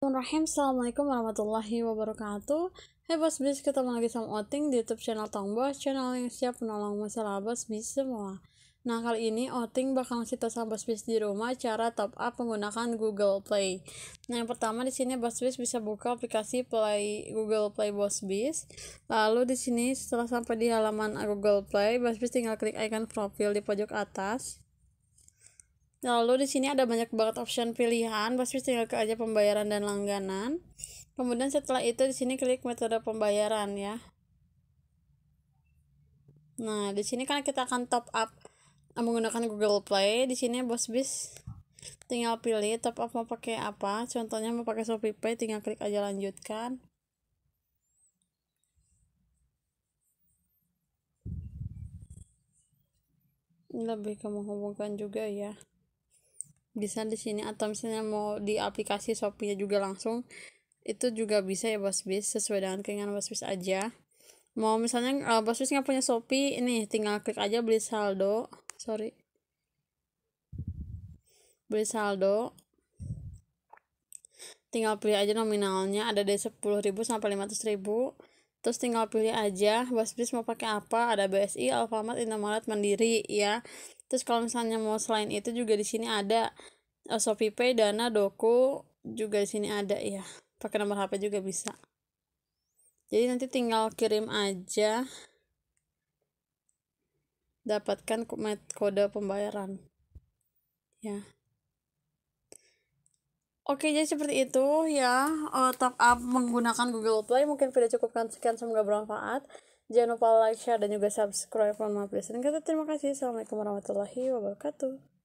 Bismillahirrahmanirrahim Assalamualaikum warahmatullahi wabarakatuh Hai Bos Bis, ketemu lagi sama Oting di YouTube channel Tong Bos Channel yang siap menolong masalah Bos Bis semua Nah kali ini Oting bakal ngasih tau sama Bos Bis di rumah cara top up menggunakan Google Play Nah yang pertama di sini Bos Bis bisa buka aplikasi Play Google Play Bos Bis Lalu di sini setelah sampai di halaman Google Play Bos Bis tinggal klik icon profil di pojok atas Lalu nah, di sini ada banyak banget option pilihan, pasti tinggal ke aja pembayaran dan langganan. Kemudian setelah itu di sini klik metode pembayaran ya. Nah, di sini kan kita akan top up eh, menggunakan Google Play. Di sini bos bis tinggal pilih top up mau pakai apa. Contohnya mau pakai Shopee Pay, tinggal klik aja lanjutkan. Lebih kamu hubungkan juga ya bisa di sini atau misalnya mau di aplikasi Shopee-nya juga langsung itu juga bisa ya bos bis sesuai dengan keinginan bos bis aja mau misalnya uh, bos bis nggak punya Shopee ini tinggal klik aja beli saldo sorry beli saldo tinggal pilih aja nominalnya ada dari sepuluh ribu sampai lima ribu terus tinggal pilih aja bos bis mau pakai apa ada BSI Alfamart Indomaret Mandiri ya terus kalau misalnya mau selain itu juga di sini ada uh, eh, ShopeePay, Dana, Doku juga di sini ada ya pakai nomor HP juga bisa jadi nanti tinggal kirim aja dapatkan kode pembayaran ya Oke, jadi seperti itu ya uh, top up menggunakan Google Play. Mungkin video cukupkan sekian, semoga bermanfaat. Jangan lupa like, share, dan juga subscribe. Mohon maaf, dan kata terima kasih. Assalamualaikum warahmatullahi wabarakatuh.